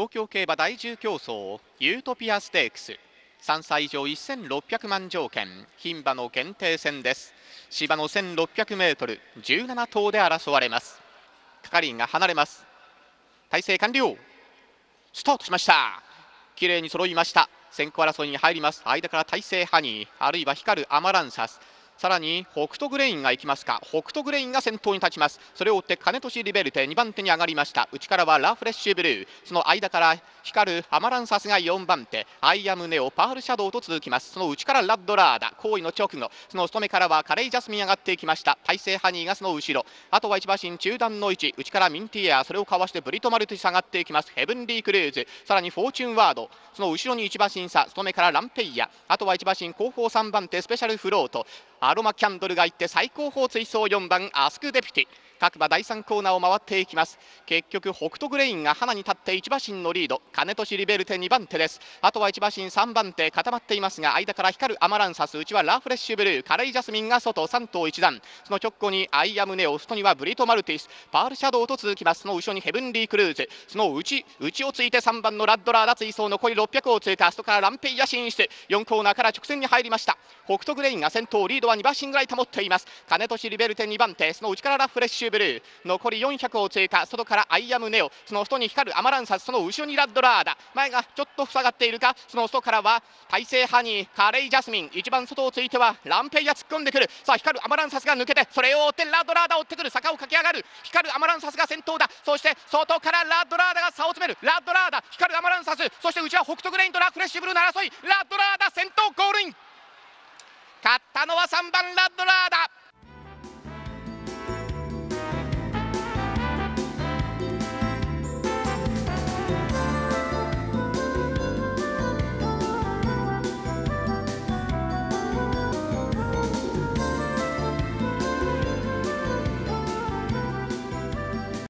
東京競馬第10競争ユートピアステークス3歳以上1600万条件牝馬の限定戦です芝の 1600m17 頭で争われます係員が離れます体勢完了スタートしました綺麗に揃いました先行争いに入ります間から大勢ハニーあるいは光るアマランサスさらに北斗グレインが行きますか北斗グレインが先頭に立ちますそれを追って金利リベルテ2番手に上がりました内からはラフレッシュブルーその間から光るアマランサスが4番手アイアムネオパールシャドウと続きますその内からラッドラーダ行為の直後その勤めからはカレイジャスミン上がっていきました大勢ハニーがその後ろあとは一馬身中段の位置内からミンティアそれをかわしてブリトマルティ下がっていきますヘブンリークルーズさらにフォーチュンワードその後ろに一馬身差勤めからランペイヤあとは一馬身後方3番手スペシャルフロートアロマキャンドルがいって最高峰追走4番アスクデピティ各馬第3コーナーを回っていきます結局北斗グレインが花に立って1馬身のリード金年リベルテ2番手ですあとは1馬身3番手固まっていますが間から光るアマランサスうちはラフレッシュブルーカレイジャスミンが外3頭1段その直後にアイアムネオストにはブリト・マルティスパールシャドウと続きますその後ろにヘブンリー・クルーズその内内をついて3番のラッドラー脱衣装残り600を通過そこからランペイヤ進出4コーナーから直線に入りました北斗グレインが先頭リードは2馬身ぐらい保っています金年リベルテ2番手その内からラフレッシュブルー残り400を追加外からアイアムネオその外に光るアマランサスその後ろにラッドラーダ前がちょっと塞がっているかその外からは大勢ハニーカレイ・ジャスミン一番外をついてはランペイが突っ込んでくるさあ光るアマランサスが抜けてそれを追ってラッドラーダ追ってくる坂を駆け上がる光るアマランサスが先頭だそして外からラッドラーダが差を詰めるラッドラーダ光るアマランサスそして内は北斗グレインとラフレッシブルの争いラッドラーダ先頭ゴールイン勝ったのは3番ラッドラーダ